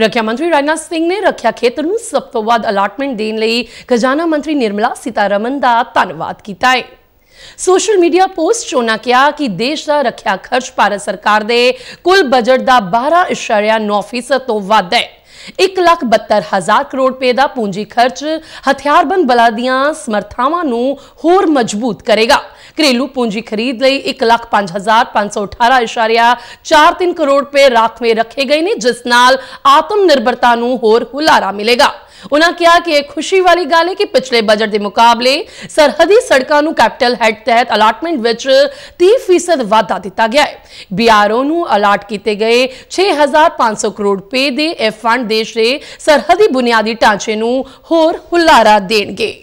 ਰੱਖਿਆ ਮੰਤਰੀ ਰਾਜਨਾਥ ਸਿੰਘ ਨੇ ਰੱਖਿਆ ਖੇਤਰ ਨੂੰ ਸਭ ਤੋਂ ਵੱਧ ਅਲਾਟਮੈਂਟ ਦੇਣ ਲਈ ਖਜ਼ਾਨਾ ਮੰਤਰੀ ਨਿਰਮਲਾ ਸੀਤਾਰਮਨ ਦਾ ਧੰਨਵਾਦ ਕੀਤਾ ਹੈ ਸੋਸ਼ਲ ਮੀਡੀਆ ਪੋਸਟ ਚੋਣਾ ਕਿਹਾ ਕਿ ਦੇਸ਼ ਦਾ ਰੱਖਿਆ ਖਰਚ ਭਾਰਤ ਸਰਕਾਰ ਦੇ ਕੁੱਲ ਬਜਟ ਦਾ 12.9% ਤੋਂ ਵੱਧ ਹੈ 172000 ਕਰੋੜ ਰੁਪਏ ਦਾ ਪੂੰਜੀ ਖਰਚ ਹਥਿਆਰਬੰਦ ਬਲਾਂ ਦੀਆਂ ਸਮਰਥਾਵਾਂ ਨੂੰ ਹੋਰ ਮਜ਼ਬੂਤ ਕਰੇਗਾ ਘਰੇਲੂ ਪੂੰਜੀ ਖਰੀਦ ਲਈ 105518.43 ਕਰੋੜ ਰੁਪਏ ਰਾਖਵੇਂ ਰੱਖੇ ਗਏ ਨੇ ਜਿਸ ਨਾਲ ਆਤਮ ਨਿਰਭਰਤਾ ਨੂੰ ਹੋਰ ਹੁਲਾਰਾ ਮਿਲੇਗਾ ਉਹਨਾਂ ਕਿਹਾ ਕਿ ਇਹ ਖੁਸ਼ੀ ਵਾਲੀ ਗੱਲ ਹੈ ਕਿ ਪਿਛਲੇ ਬਜਟ ਦੇ ਮੁਕਾਬਲੇ ਸਰਹੱਦੀ ਸੜਕਾਂ ਨੂੰ ਕੈਪੀਟਲ ਹੈਡ ਤਹਿਤ ਅਲਾਟਮੈਂਟ ਵਿੱਚ 30% ਵਾਧਾ ਦਿੱਤਾ ਗਿਆ ਹੈ ਬੀਆਰਓ ਨੂੰ ਅਲਾਟ ਕੀਤੇ ਗਏ 6500 ਕਰੋੜ ਰੁਪਏ ਦੇ ਇਹ ਫੰਡ ਦੇਸ਼ ਦੇ ਸਰਹੱਦੀ ਬੁਨਿਆਦੀ ਢਾਂਚੇ ਨੂੰ ਹੋਰ ਹੁਲਾਰਾ ਦੇਣਗੇ